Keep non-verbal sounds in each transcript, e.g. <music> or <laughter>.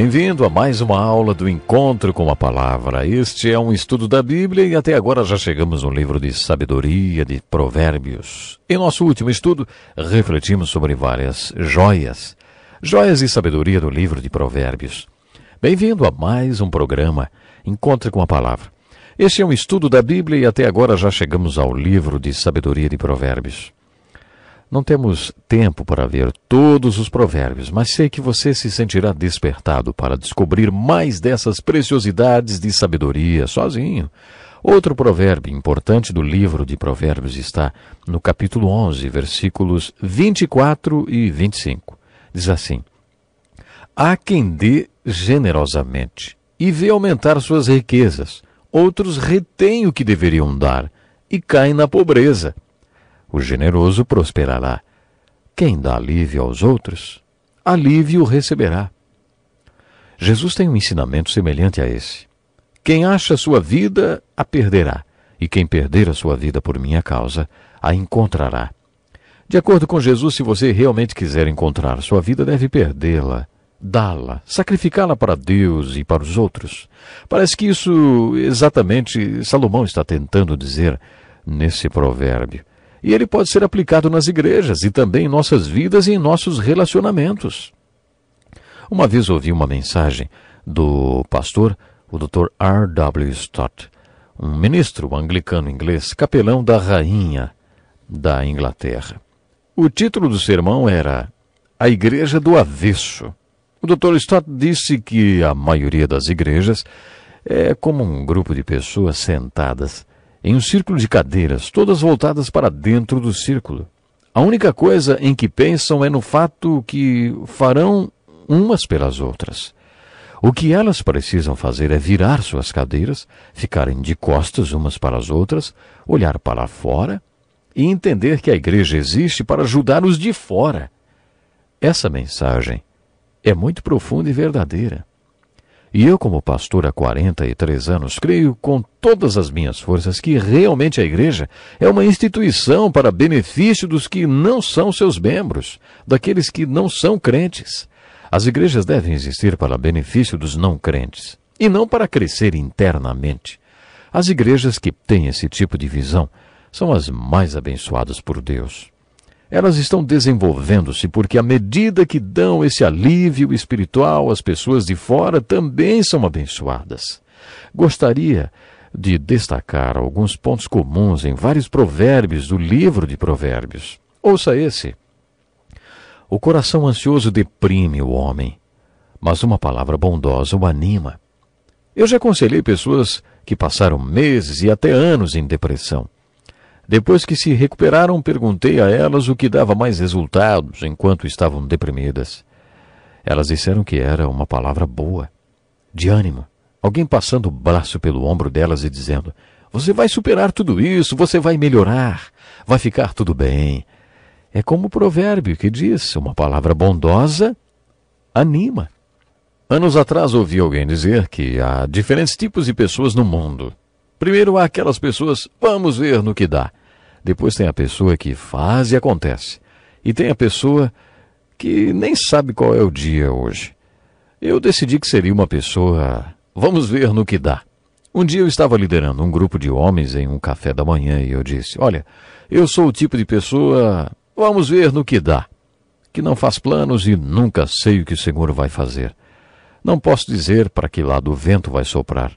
Bem-vindo a mais uma aula do Encontro com a Palavra. Este é um estudo da Bíblia e até agora já chegamos no livro de Sabedoria, de Provérbios. Em nosso último estudo, refletimos sobre várias joias. Joias e sabedoria do livro de Provérbios. Bem-vindo a mais um programa Encontro com a Palavra. Este é um estudo da Bíblia e até agora já chegamos ao livro de Sabedoria de Provérbios. Não temos tempo para ver todos os provérbios, mas sei que você se sentirá despertado para descobrir mais dessas preciosidades de sabedoria sozinho. Outro provérbio importante do livro de Provérbios está no capítulo 11, versículos 24 e 25. Diz assim: Há quem dê generosamente e vê aumentar suas riquezas, outros retêm o que deveriam dar e caem na pobreza. O generoso prosperará. Quem dá alívio aos outros, alívio receberá. Jesus tem um ensinamento semelhante a esse. Quem acha sua vida, a perderá, e quem perder a sua vida por minha causa, a encontrará. De acordo com Jesus, se você realmente quiser encontrar sua vida, deve perdê-la, dá-la, sacrificá-la para Deus e para os outros. Parece que isso exatamente Salomão está tentando dizer nesse provérbio. E ele pode ser aplicado nas igrejas e também em nossas vidas e em nossos relacionamentos. Uma vez ouvi uma mensagem do pastor, o Dr. W. Stott, um ministro anglicano inglês, capelão da rainha da Inglaterra. O título do sermão era A Igreja do Avesso. O Dr. Stott disse que a maioria das igrejas é como um grupo de pessoas sentadas em um círculo de cadeiras, todas voltadas para dentro do círculo. A única coisa em que pensam é no fato que farão umas pelas outras. O que elas precisam fazer é virar suas cadeiras, ficarem de costas umas para as outras, olhar para fora e entender que a igreja existe para ajudar os de fora. Essa mensagem é muito profunda e verdadeira. E eu, como pastor há 43 anos, creio com todas as minhas forças que realmente a igreja é uma instituição para benefício dos que não são seus membros, daqueles que não são crentes. As igrejas devem existir para benefício dos não crentes e não para crescer internamente. As igrejas que têm esse tipo de visão são as mais abençoadas por Deus elas estão desenvolvendo-se porque, à medida que dão esse alívio espiritual, as pessoas de fora também são abençoadas. Gostaria de destacar alguns pontos comuns em vários provérbios do livro de Provérbios. Ouça esse. O coração ansioso deprime o homem, mas uma palavra bondosa o anima. Eu já aconselhei pessoas que passaram meses e até anos em depressão. Depois que se recuperaram, perguntei a elas o que dava mais resultados enquanto estavam deprimidas. Elas disseram que era uma palavra boa, de ânimo. Alguém passando o braço pelo ombro delas e dizendo: Você vai superar tudo isso, você vai melhorar, vai ficar tudo bem. É como o provérbio que diz: Uma palavra bondosa anima. Anos atrás ouvi alguém dizer que há diferentes tipos de pessoas no mundo. Primeiro há aquelas pessoas, vamos ver no que dá. Depois tem a pessoa que faz e acontece. E tem a pessoa que nem sabe qual é o dia hoje. Eu decidi que seria uma pessoa. Vamos ver no que dá. Um dia eu estava liderando um grupo de homens em um café da manhã e eu disse: Olha, eu sou o tipo de pessoa. Vamos ver no que dá. Que não faz planos e nunca sei o que o Senhor vai fazer. Não posso dizer para que lado o vento vai soprar.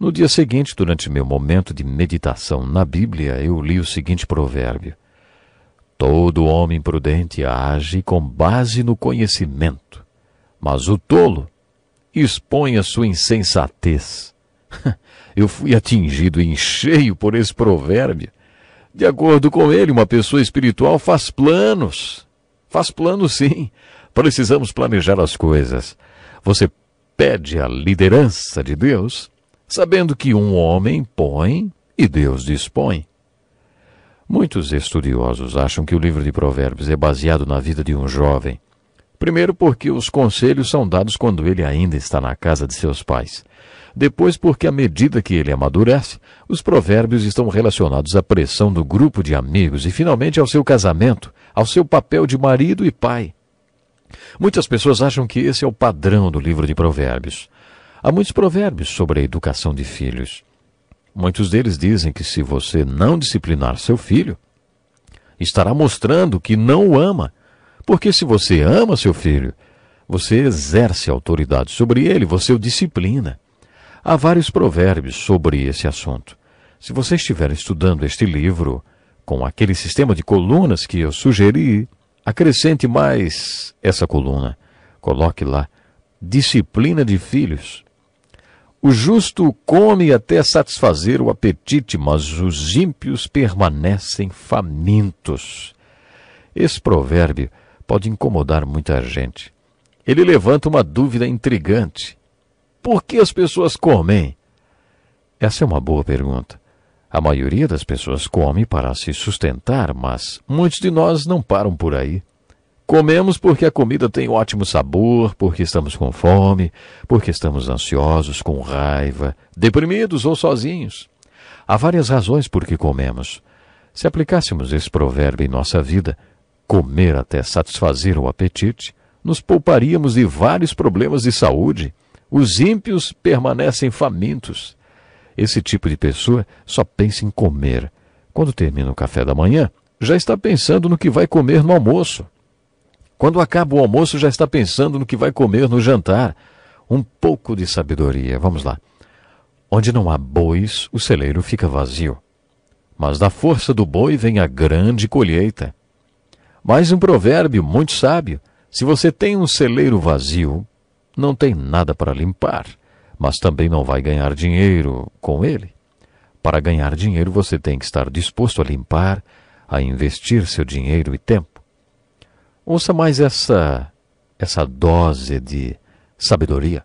No dia seguinte, durante meu momento de meditação na Bíblia, eu li o seguinte provérbio: Todo homem prudente age com base no conhecimento, mas o tolo expõe a sua insensatez. <laughs> Eu fui atingido em cheio por esse provérbio. De acordo com ele, uma pessoa espiritual faz planos. Faz planos, sim. Precisamos planejar as coisas. Você pede a liderança de Deus sabendo que um homem põe e Deus dispõe. Muitos estudiosos acham que o livro de Provérbios é baseado na vida de um jovem. Primeiro, porque os conselhos são dados quando ele ainda está na casa de seus pais. Depois, porque à medida que ele amadurece, os provérbios estão relacionados à pressão do grupo de amigos e, finalmente, ao seu casamento, ao seu papel de marido e pai. Muitas pessoas acham que esse é o padrão do livro de Provérbios. Há muitos provérbios sobre a educação de filhos. Muitos deles dizem que se você não disciplinar seu filho, estará mostrando que não o ama. Porque se você ama seu filho, você exerce autoridade sobre ele, você o disciplina. Há vários provérbios sobre esse assunto. Se você estiver estudando este livro com aquele sistema de colunas que eu sugeri, acrescente mais essa coluna. Coloque lá disciplina de filhos. O justo come até satisfazer o apetite, mas os ímpios permanecem famintos. Esse provérbio pode incomodar muita gente. Ele levanta uma dúvida intrigante. Por que as pessoas comem? Essa é uma boa pergunta. A maioria das pessoas come para se sustentar, mas muitos de nós não param por aí. Comemos porque a comida tem ótimo sabor, porque estamos com fome, porque estamos ansiosos, com raiva, deprimidos ou sozinhos. Há várias razões por que comemos. Se aplicássemos esse provérbio em nossa vida, comer até satisfazer o apetite, nos pouparíamos de vários problemas de saúde. Os ímpios permanecem famintos. Esse tipo de pessoa só pensa em comer. Quando termina o café da manhã, já está pensando no que vai comer no almoço. Quando acaba o almoço, já está pensando no que vai comer no jantar. Um pouco de sabedoria. Vamos lá. Onde não há bois, o celeiro fica vazio. Mas da força do boi vem a grande colheita. Mais um provérbio muito sábio. Se você tem um celeiro vazio, não tem nada para limpar, mas também não vai ganhar dinheiro com ele. Para ganhar dinheiro, você tem que estar disposto a limpar, a investir seu dinheiro e tempo. Ouça mais essa essa dose de sabedoria.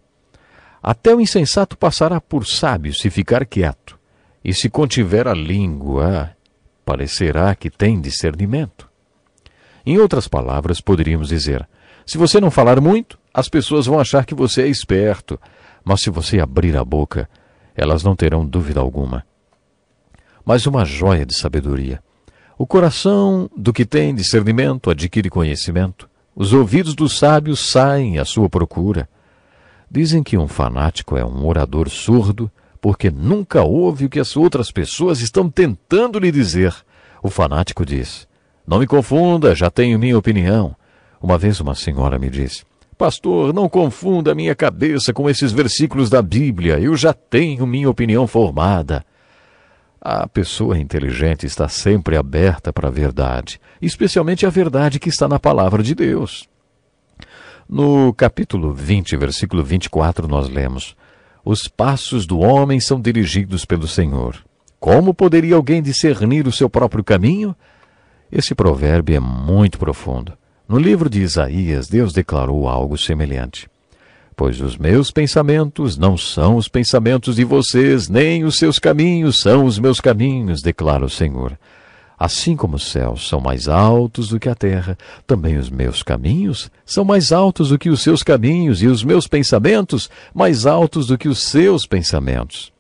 Até o insensato passará por sábio se ficar quieto, e se contiver a língua, parecerá que tem discernimento. Em outras palavras, poderíamos dizer: se você não falar muito, as pessoas vão achar que você é esperto, mas se você abrir a boca, elas não terão dúvida alguma. Mas uma joia de sabedoria o coração do que tem discernimento adquire conhecimento. Os ouvidos dos sábios saem à sua procura. Dizem que um fanático é um orador surdo porque nunca ouve o que as outras pessoas estão tentando lhe dizer. O fanático diz: Não me confunda, já tenho minha opinião. Uma vez uma senhora me disse: Pastor, não confunda minha cabeça com esses versículos da Bíblia, eu já tenho minha opinião formada. A pessoa inteligente está sempre aberta para a verdade, especialmente a verdade que está na palavra de Deus. No capítulo 20, versículo 24, nós lemos: Os passos do homem são dirigidos pelo Senhor. Como poderia alguém discernir o seu próprio caminho? Esse provérbio é muito profundo. No livro de Isaías, Deus declarou algo semelhante. Pois os meus pensamentos não são os pensamentos de vocês, nem os seus caminhos são os meus caminhos, declara o Senhor. Assim como os céus são mais altos do que a terra, também os meus caminhos são mais altos do que os seus caminhos, e os meus pensamentos mais altos do que os seus pensamentos.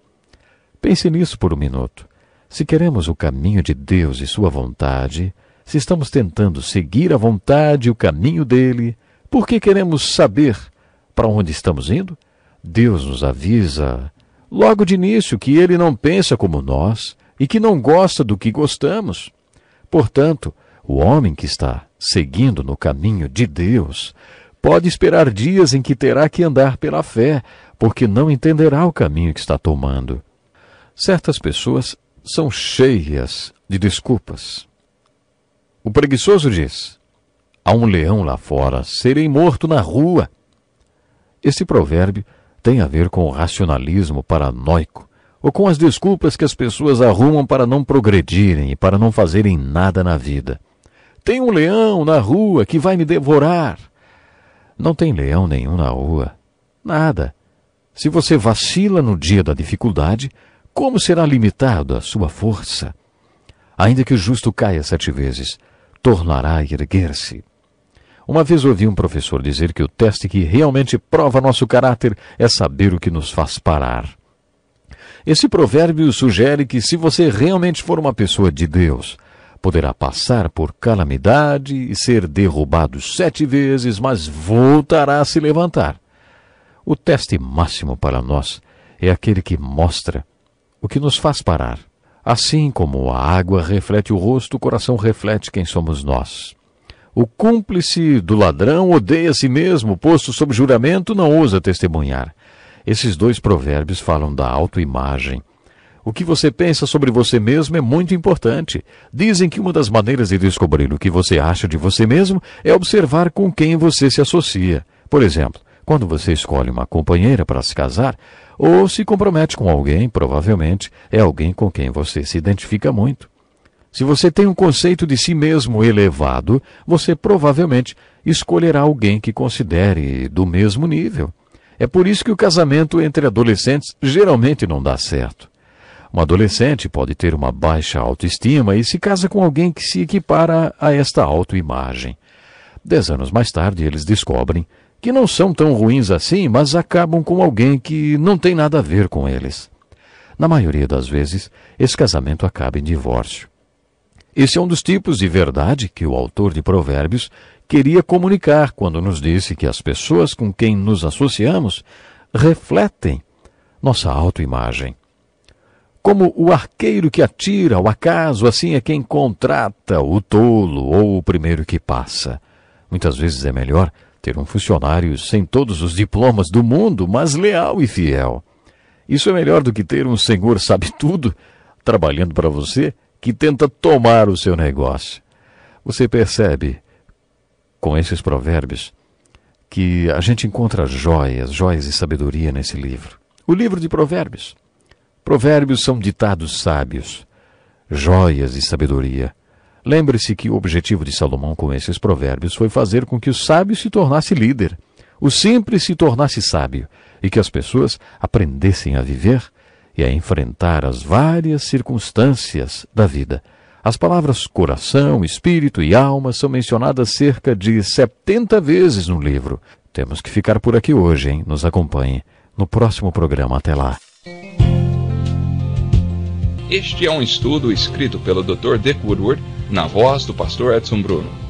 Pense nisso por um minuto. Se queremos o caminho de Deus e Sua vontade, se estamos tentando seguir a vontade e o caminho dele, por que queremos saber para onde estamos indo? Deus nos avisa logo de início que ele não pensa como nós e que não gosta do que gostamos. Portanto, o homem que está seguindo no caminho de Deus pode esperar dias em que terá que andar pela fé, porque não entenderá o caminho que está tomando. Certas pessoas são cheias de desculpas. O preguiçoso diz: Há um leão lá fora, serei morto na rua. Esse provérbio tem a ver com o racionalismo paranoico ou com as desculpas que as pessoas arrumam para não progredirem e para não fazerem nada na vida. Tem um leão na rua que vai me devorar. Não tem leão nenhum na rua. Nada. Se você vacila no dia da dificuldade, como será limitado a sua força? Ainda que o justo caia sete vezes, tornará a erguer-se. Uma vez ouvi um professor dizer que o teste que realmente prova nosso caráter é saber o que nos faz parar. Esse provérbio sugere que se você realmente for uma pessoa de Deus, poderá passar por calamidade e ser derrubado sete vezes, mas voltará a se levantar. O teste máximo para nós é aquele que mostra o que nos faz parar. Assim como a água reflete o rosto, o coração reflete quem somos nós. O cúmplice do ladrão odeia a si mesmo, posto sob juramento, não ousa testemunhar. Esses dois provérbios falam da autoimagem. O que você pensa sobre você mesmo é muito importante. Dizem que uma das maneiras de descobrir o que você acha de você mesmo é observar com quem você se associa. Por exemplo, quando você escolhe uma companheira para se casar ou se compromete com alguém, provavelmente é alguém com quem você se identifica muito. Se você tem um conceito de si mesmo elevado, você provavelmente escolherá alguém que considere do mesmo nível. É por isso que o casamento entre adolescentes geralmente não dá certo. Um adolescente pode ter uma baixa autoestima e se casa com alguém que se equipara a esta autoimagem. Dez anos mais tarde, eles descobrem que não são tão ruins assim, mas acabam com alguém que não tem nada a ver com eles. Na maioria das vezes, esse casamento acaba em divórcio. Esse é um dos tipos de verdade que o autor de Provérbios queria comunicar quando nos disse que as pessoas com quem nos associamos refletem nossa autoimagem. Como o arqueiro que atira ao acaso, assim é quem contrata o tolo ou o primeiro que passa. Muitas vezes é melhor ter um funcionário sem todos os diplomas do mundo, mas leal e fiel. Isso é melhor do que ter um senhor sabe tudo trabalhando para você que tenta tomar o seu negócio. Você percebe, com esses provérbios, que a gente encontra joias, joias e sabedoria nesse livro. O livro de Provérbios. Provérbios são ditados sábios, joias e sabedoria. Lembre-se que o objetivo de Salomão com esses provérbios foi fazer com que o sábio se tornasse líder, o simples se tornasse sábio e que as pessoas aprendessem a viver e a enfrentar as várias circunstâncias da vida. As palavras coração, espírito e alma são mencionadas cerca de 70 vezes no livro. Temos que ficar por aqui hoje, hein? Nos acompanhe no próximo programa. Até lá. Este é um estudo escrito pelo Dr. Dick Woodward, na voz do pastor Edson Bruno.